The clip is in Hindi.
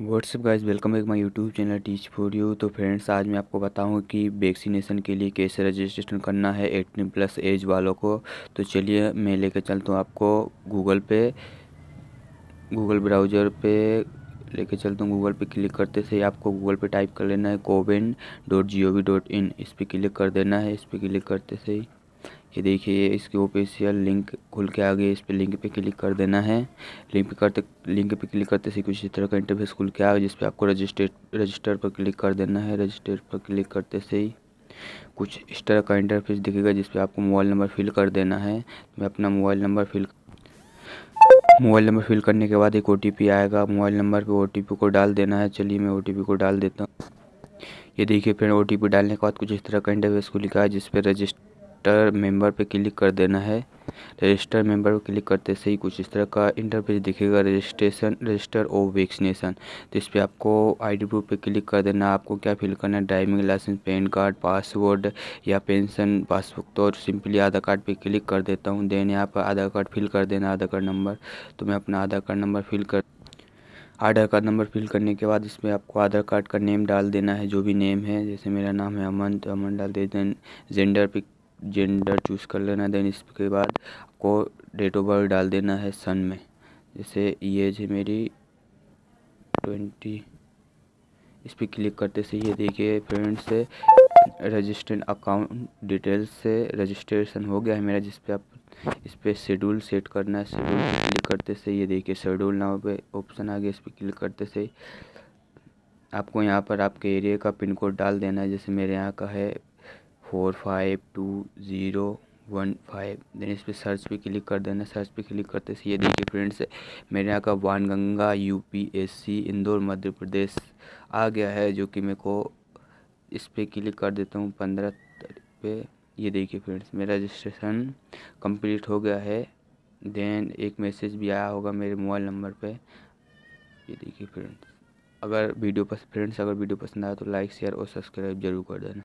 WhatsApp guys welcome back my YouTube channel teach for you तो फ्रेंड्स आज मैं आपको बताऊं कि वैक्सीनेशन के लिए कैसे रजिस्ट्रेशन करना है एटीन प्लस एज वालों को तो चलिए मैं लेकर चलता हूं आपको गूगल पे गूगल ब्राउज़र पे लेके चलता हूँ गूगल पे क्लिक करते से आपको गूगल पे टाइप कर लेना है CoWIN dot G O V dot in इस पर क्लिक कर देना है इस पर क्लिक करते से ही ये देखिए इसके ऑफिशियल लिंक खुल के आ गए इस पर लिंक पे क्लिक कर देना है लिंक पे करते लिंक पे क्लिक करते से कुछ इस तरह का इंटरफेस खुल के गया जिस पर आपको रजिस्टर रजिस्टर पर क्लिक कर देना है रजिस्टर पर क्लिक करते से ही कुछ इस तरह का इंटरफेस दिखेगा जिस पर आपको मोबाइल नंबर फिल कर देना है मैं अपना mobile number fill mobile number fill करने के बाद एक ओ आएगा मोबाइल नंबर पर ओ को डाल देना है चलिए मैं ओ को डाल देता हूँ ये देखिए फिर ओ डालने के बाद कुछ इस तरह का इंटरफेस को लिखा है जिस पर रजिस्ट रजिस्टर मेंबर पे क्लिक कर देना है रजिस्टर मेंबर पर क्लिक करते से ही कुछ इस तरह का इंटरफेस दिखेगा रजिस्ट्रेशन रजिस्टर ओ वैक्सीनेशन तो इस पर आपको आईडी प्रूफ पे क्लिक कर देना आपको क्या फिल करना है driving licence PAN card password या पेंशन पासबुक तो सिंपली आधार कार्ड पे क्लिक कर देता हूँ देन यहाँ पर आधार कार्ड फिल कर देना आधार कार्ड नंबर तो मैं अपना आधार कार्ड नंबर फिल कर आधार कार्ड नंबर फिल करने के बाद इसमें आपको आधार कार्ड का नेम डाल देना है जो भी नेम है जैसे मेरा नाम है अमन तो अमन डाल दे देन जेंडर पे जेंडर चूज़ कर लेना है देन इसके बाद आपको डेट ऑफ बर्थ डाल देना है सन में जैसे ये है मेरी ट्वेंटी इस पर क्लिक करते से ये देखिए फ्रेंड्स रजिस्टर्ड अकाउंट डिटेल्स से रजिस्ट्रेशन हो गया है मेरा जिस पर आप इस पर शेड्यूल सेट करना है शेड्यूल पर क्लिक करते से ये देखिए शेड्यूल नाव पे ऑप्शन आ गया इस पर क्लिक करते से आपको यहाँ पर आपके एरिया का पिन कोड डाल देना है जैसे मेरे यहाँ का है four five two zero one five then इस पर सर्च पे क्लिक कर देना सर्च पे क्लिक करते से ये देखिए फ्रेंड्स मेरे यहाँ का वानगंगा यूपीएससी इंदौर मध्य प्रदेश आ गया है जो कि मेरे को इस पर क्लिक कर देता हूँ पंद्रह तारीख पे ये देखिए फ्रेंड्स मेरा रजिस्ट्रेशन कंप्लीट हो गया है देन एक मैसेज भी आया होगा मेरे मोबाइल नंबर पर ये देखिए फ्रेंड्स अगर वीडियो पसंद फ्रेंड्स अगर वीडियो पसंद आया तो लाइक शेयर और सब्सक्राइब जरूर कर देना